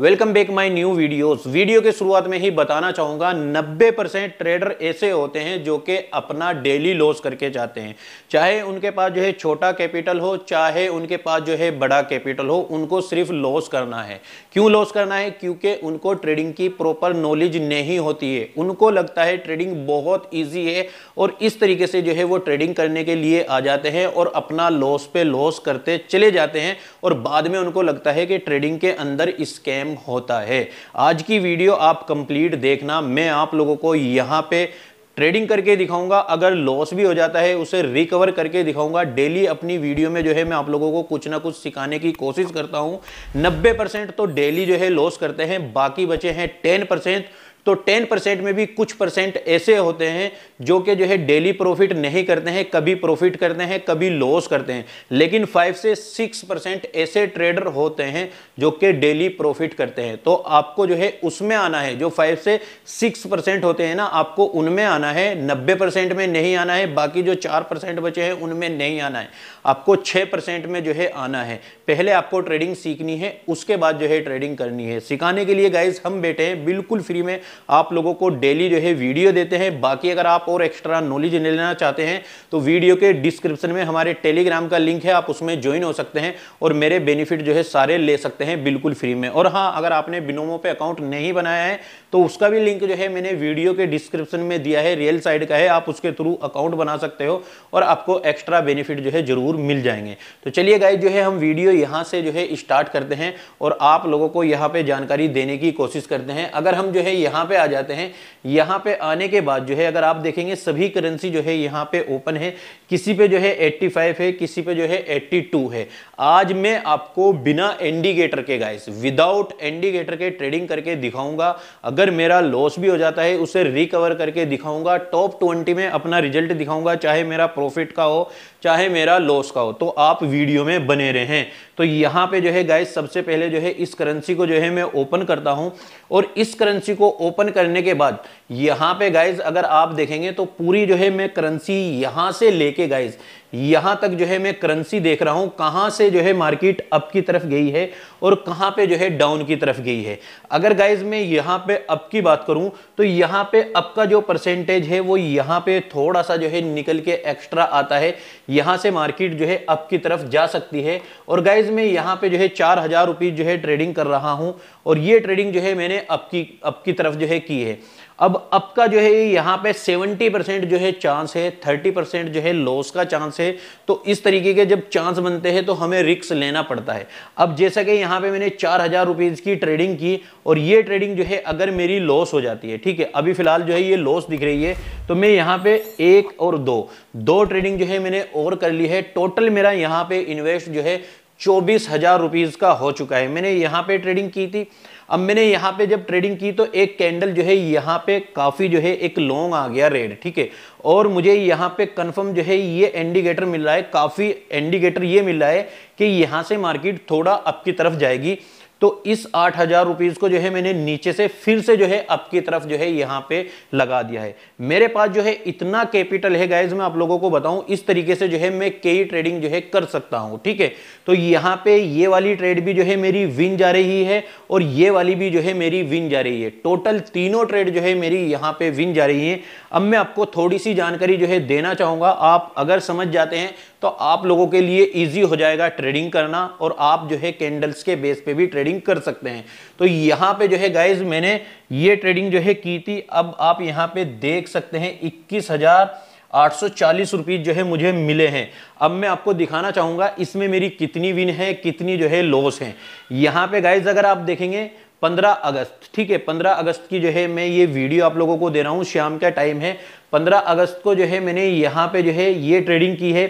welcome back my new videos video के शुरुआत में ही बताना चाहूंगा 90 परसेंट ट्रेडर ऐसे होते हैं जो कि अपना डेली लॉस करके जाते हैं चाहे उनके पास जो है छोटा कैपिटल हो चाहे उनके पास जो है बड़ा कैपिटल हो उनको सिर्फ लॉस करना है क्यों लॉस करना है क्योंकि उनको ट्रेडिंग की प्रॉपर नॉलेज नहीं होती है उनको लगता है ट्रेडिंग बहुत ईजी है और इस तरीके से जो है वो ट्रेडिंग करने के लिए आ जाते हैं और अपना लॉस पे लॉस करते चले जाते हैं और बाद में उनको लगता है कि ट्रेडिंग के अंदर स्कैम सेम होता है आज की वीडियो आप कंप्लीट देखना मैं आप लोगों को यहाँ पे ट्रेडिंग करके दिखाऊंगा अगर लॉस भी हो जाता है उसे रिकवर करके दिखाऊंगा डेली अपनी वीडियो में जो है मैं आप लोगों को कुछ ना कुछ सिखाने की कोशिश करता हूं 90 परसेंट तो डेली जो है लॉस करते हैं बाकी बचे हैं 10 परसेंट तो 10 परसेंट में भी कुछ परसेंट ऐसे होते हैं जो कि जो है डेली प्रॉफिट नहीं करते हैं कभी प्रॉफिट करते हैं कभी लॉस करते हैं लेकिन 5 से 6 परसेंट ऐसे ट्रेडर होते हैं जो कि डेली प्रॉफिट करते हैं तो आपको जो है उसमें आना है जो 5 से 6 परसेंट होते हैं ना आपको उनमें आना है नब्बे परसेंट में नहीं आना है बाकी जो चार परसेंट बचे हैं उनमें नहीं आना है आपको छः परसेंट में जो है आना है पहले आपको ट्रेडिंग सीखनी है उसके बाद जो है ट्रेडिंग करनी है सिखाने के लिए गाइज हम बैठे हैं बिल्कुल फ्री में आप लोगों को डेली जो है वीडियो देते हैं बाकी अगर आप और एक्स्ट्रा नॉलेज लेना चाहते हैं तो वीडियो के डिस्क्रिप्शन में हमारे टेलीग्राम का लिंक है आप उसमें ज्वाइन हो सकते हैं और मेरे बेनिफिट जो है सारे ले सकते हैं बिल्कुल फ्री में और हाँ अगर आपने बिनोमो पे अकाउंट नहीं बनाया है तो उसका भी लिंक जो है मैंने वीडियो के डिस्क्रिप्शन में दिया है रियल साइड का है आप उसके थ्रू अकाउंट बना सकते हो और आपको एक्स्ट्रा बेनिफिट जो है जरूर मिल जाएंगे तो चलिए गाय जो है हम वीडियो यहाँ से जो है स्टार्ट करते हैं और आप लोगों को यहाँ पे जानकारी देने की कोशिश करते हैं अगर हम जो है यहाँ यहाँ पे आ जाते हैं यहाँ पे आने के बाद जो है अगर आप देखेंगे सभी करेंसी जो है यहाँ पे ओपन है किसी पे जो है 85 है किसी पे जो है 82 है आज मैं आपको बिना इंडिकेटर के गाइस विदाउट इंडिकेटर के ट्रेडिंग करके दिखाऊंगा अगर मेरा लॉस भी हो जाता है उसे रिकवर करके दिखाऊंगा टॉप ट्वेंटी में अपना रिजल्ट दिखाऊंगा चाहे मेरा प्रॉफिट का हो चाहे मेरा लॉस का हो तो आप वीडियो में बने रहें तो यहाँ पे जो है गाइस सबसे पहले जो है इस करेंसी को जो है मैं ओपन करता हूं और इस करेंसी को ओपन करने के बाद यहां पे गाइज अगर आप देखेंगे तो पूरी जो है मैं करेंसी यहां से लेके गाइज यहां तक जो है मैं करेंसी देख रहा हूं कहां से जो है मार्केट अप की तरफ गई है और कहां पे जो है डाउन की तरफ गई है अगर गाइज मैं यहां पे अप की बात करूं तो यहां पे अप का जो परसेंटेज है वो यहां पे थोड़ा सा जो है निकल के एक्स्ट्रा आता है यहां से मार्केट जो है अप की तरफ जा सकती है और गाइज में यहां पर जो है चार जो है ट्रेडिंग कर रहा हूं और ये ट्रेडिंग जो है मैंने अप की अप की तरफ जो है की है अब अप का जो है यहाँ पे 70 परसेंट जो है चांस है 30 परसेंट जो है लॉस का चांस है तो इस तरीके के जब चांस बनते हैं तो हमें रिक्स लेना पड़ता है अब जैसा कि यहाँ पे मैंने चार हज़ार रुपीज़ की ट्रेडिंग की और ये ट्रेडिंग जो है अगर मेरी लॉस हो जाती है ठीक है अभी फ़िलहाल जो है ये लॉस दिख रही है तो मैं यहाँ पे एक और दो दो ट्रेडिंग जो है मैंने और कर ली है टोटल मेरा यहाँ पे इन्वेस्ट जो है चौबीस हज़ार रुपीज़ का हो चुका है मैंने यहाँ पे ट्रेडिंग की थी अब मैंने यहाँ पे जब ट्रेडिंग की तो एक कैंडल जो है यहाँ पे काफ़ी जो है एक लॉन्ग आ गया रेड ठीक है और मुझे यहाँ पे कंफर्म जो है ये इंडिकेटर मिल रहा है काफ़ी इंडिकेटर ये मिल रहा है कि यहाँ से मार्केट थोड़ा अप की तरफ जाएगी तो इस आठ हजार रुपीज को जो है मैंने नीचे से फिर से जो है अप की तरफ जो है यहां पे लगा दिया है मेरे पास जो है इतना कैपिटल है गाइज मैं आप लोगों को बताऊं इस तरीके से जो है मैं कई ट्रेडिंग जो है कर सकता हूं ठीक है तो यहां पे ये वाली ट्रेड भी जो है मेरी विन जा रही है और ये वाली भी जो है मेरी विन जा रही है टोटल तीनों ट्रेड जो है मेरी यहां पे विन जा रही है अब मैं आपको थोड़ी सी जानकारी जो है देना चाहूंगा आप अगर समझ जाते हैं तो आप लोगों के लिए इजी हो जाएगा ट्रेडिंग करना और आप जो है कैंडल्स के बेस पे भी ट्रेडिंग कर सकते हैं तो यहाँ पे जो है गाइज मैंने ये ट्रेडिंग जो है की थी अब आप यहाँ पे देख सकते हैं इक्कीस हजार आठ सौ चालीस जो है मुझे मिले हैं अब मैं आपको दिखाना चाहूँगा इसमें मेरी कितनी विन है कितनी जो है लॉस है यहाँ पे गाइज अगर आप देखेंगे 15 अगस्त ठीक है 15 अगस्त की जो है मैं ये वीडियो आप लोगों को दे रहा हूँ शाम का टाइम है 15 अगस्त को जो है मैंने यहाँ पे जो है ये ट्रेडिंग की है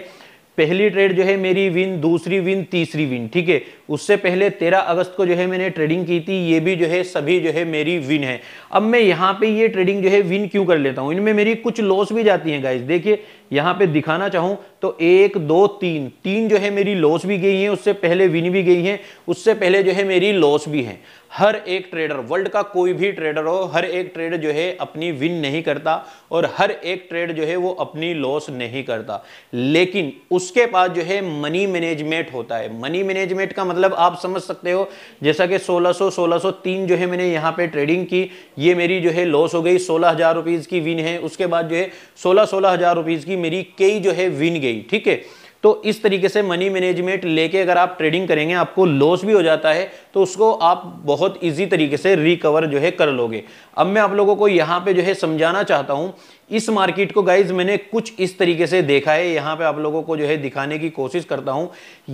पहली ट्रेड जो है मेरी विन दूसरी विन तीसरी विन ठीक है उससे पहले 13 अगस्त को जो है मैंने ट्रेडिंग की थी ये भी जो है सभी जो है मेरी विन है अब मैं यहाँ पे ये ट्रेडिंग जो है विन क्यों कर लेता हूँ इनमें मेरी कुछ लॉस भी जाती है गाइज देखिए यहाँ पे दिखाना चाहूँ तो एक दो तीन तीन जो है मेरी लॉस भी गई है उससे पहले विन भी गई है उससे पहले जो है मेरी लॉस भी है हर एक ट्रेडर वर्ल्ड का कोई भी ट्रेडर हो हर एक ट्रेड जो है अपनी विन नहीं करता और हर एक ट्रेड जो है वो अपनी लॉस नहीं करता लेकिन उसके पास जो है मनी मैनेजमेंट होता है मनी मैनेजमेंट का मतलब आप समझ सकते हो जैसा कि 1600 1603 जो है मैंने यहाँ पे ट्रेडिंग की ये मेरी जो है लॉस हो गई सोलह हज़ार की विन है उसके बाद जो है सोलह सोलह हज़ार की मेरी कई जो है विन गई ठीक है तो इस तरीके से मनी मैनेजमेंट लेके अगर आप ट्रेडिंग करेंगे आपको लॉस भी हो जाता है तो उसको आप बहुत ईजी तरीके से रिकवर जो है कर लोगे अब मैं आप लोगों को यहाँ पे जो है समझाना चाहता हूँ इस मार्केट को गाइज मैंने कुछ इस तरीके से देखा है यहाँ पे आप लोगों को जो है दिखाने की कोशिश करता हूँ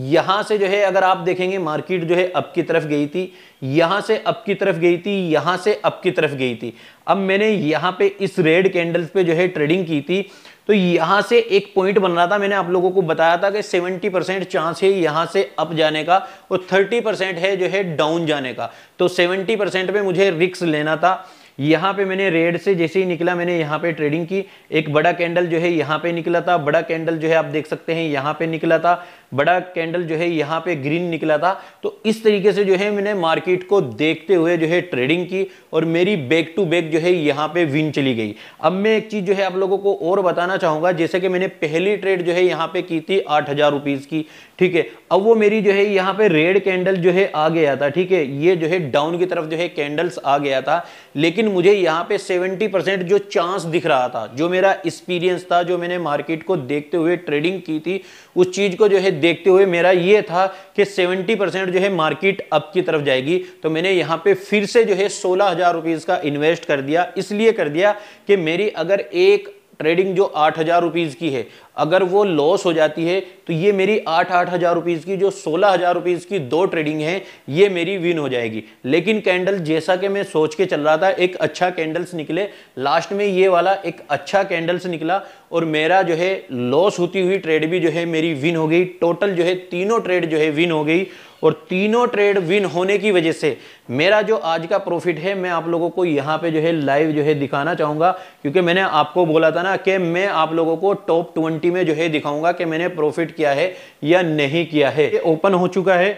यहाँ से जो है अगर आप देखेंगे मार्केट जो है अब की तरफ गई थी यहाँ से अब की तरफ गई थी यहाँ से अब की तरफ गई थी अब मैंने यहाँ पे इस रेड कैंडल्स पे जो है ट्रेडिंग की थी तो यहां से एक पॉइंट बन रहा था मैंने आप लोगों को बताया था कि 70 परसेंट चांस है यहां से अप जाने का और 30 परसेंट है जो है डाउन जाने का तो 70 परसेंट में मुझे रिक्स लेना था यहाँ पे मैंने रेड से जैसे ही निकला मैंने यहाँ पे ट्रेडिंग की एक बड़ा कैंडल जो है यहाँ पे निकला था बड़ा कैंडल जो है आप देख सकते हैं यहाँ पे निकला था बड़ा कैंडल जो है यहां पे ग्रीन निकला था तो इस तरीके से जो है मैंने मार्केट को देखते हुए जो है ट्रेडिंग की और मेरी बैक टू बैक जो है यहाँ पे विन चली गई अब मैं एक चीज़ जो है आप लोगों को और बताना चाहूँगा जैसे कि मैंने पहली ट्रेड जो है यहाँ पे की थी आठ हज़ार रुपीज़ की ठीक है अब वो मेरी जो है यहाँ पे रेड कैंडल जो है आ गया था ठीक है ये जो है डाउन की तरफ जो है कैंडल्स आ गया था लेकिन मुझे यहाँ पे 70 परसेंट जो चांस दिख रहा था जो मेरा एक्सपीरियंस था जो मैंने मार्केट को देखते हुए ट्रेडिंग की थी उस चीज़ को जो है देखते हुए मेरा ये था कि 70 परसेंट जो है मार्केट अप की तरफ जाएगी तो मैंने यहाँ पे फिर से जो है सोलह हजार रुपीज़ का इन्वेस्ट कर दिया इसलिए कर दिया कि मेरी अगर एक ट्रेडिंग जो आठ हज़ार रुपीज़ की है अगर वो लॉस हो जाती है तो ये मेरी आठ आठ हज़ार रुपीज़ की जो सोलह हज़ार रुपीज़ की दो ट्रेडिंग है ये मेरी विन हो जाएगी लेकिन कैंडल जैसा कि मैं सोच के चल रहा था एक अच्छा कैंडल्स निकले लास्ट में ये वाला एक अच्छा कैंडल्स निकला और मेरा जो है लॉस होती हुई ट्रेड भी जो है मेरी विन हो गई टोटल जो है तीनों ट्रेड जो है विन हो गई और तीनों ट्रेड विन होने की वजह से मेरा जो आज का प्रॉफिट है मैं आप लोगों को यहाँ पे जो है लाइव जो है दिखाना चाहूंगा क्योंकि मैंने आपको बोला था ना कि मैं आप लोगों को टॉप ट्वेंटी में जो है दिखाऊंगा कि मैंने प्रॉफिट किया है या नहीं किया है ओपन हो चुका है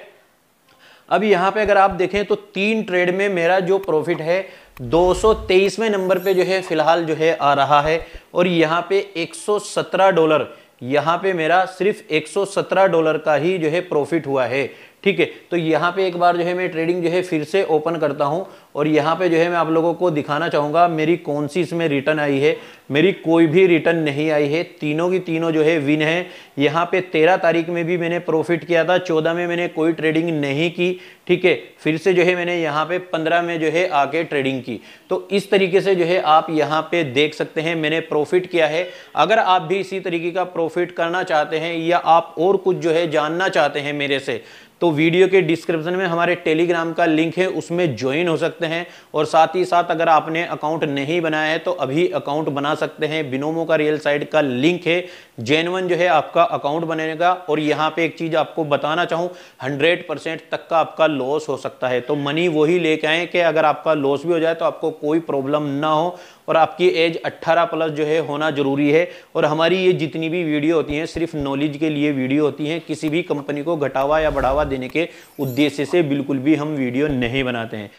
अब यहाँ पे अगर आप देखें तो तीन ट्रेड में मेरा जो प्रॉफिट है 223वें नंबर पे जो है फिलहाल जो है आ रहा है और यहाँ पे 117 डॉलर यहाँ पे मेरा सिर्फ 117 डॉलर का ही जो है प्रॉफिट हुआ है ठीक है तो यहाँ पे एक बार जो है मैं ट्रेडिंग जो है फिर से ओपन करता हूँ और यहाँ पे जो है मैं आप लोगों को दिखाना चाहूँगा मेरी कौन सी इसमें रिटर्न आई है मेरी कोई भी रिटर्न नहीं आई है तीनों की तीनों जो है विन है यहाँ पे तेरह तारीख में भी मैंने प्रॉफिट किया था चौदह में मैंने कोई ट्रेडिंग नहीं की ठीक है फिर से जो है मैंने यहाँ पे पंद्रह में जो है आके ट्रेडिंग की तो इस तरीके से जो है आप यहाँ पे देख सकते हैं मैंने प्रॉफिट किया है अगर आप भी इसी तरीके का प्रॉफिट करना चाहते हैं या आप और कुछ जो है जानना चाहते हैं मेरे से तो वीडियो के डिस्क्रिप्शन में हमारे टेलीग्राम का लिंक है उसमें ज्वाइन हो सकते हैं और साथ ही साथ अगर आपने अकाउंट नहीं बनाया है तो अभी अकाउंट बना सकते हैं बिनोमो का रियल साइड का लिंक है जेनवन जो है आपका अकाउंट बनेगा और यहाँ पे एक चीज़ आपको बताना चाहूँ 100 परसेंट तक का आपका लॉस हो सकता है तो मनी वही लेके आए कि अगर आपका लॉस भी हो जाए तो आपको कोई प्रॉब्लम ना हो और आपकी एज 18 प्लस जो है होना ज़रूरी है और हमारी ये जितनी भी वीडियो होती हैं सिर्फ नॉलेज के लिए वीडियो होती हैं किसी भी कंपनी को घटावा या बढ़ावा देने के उद्देश्य से बिल्कुल भी हम वीडियो नहीं बनाते हैं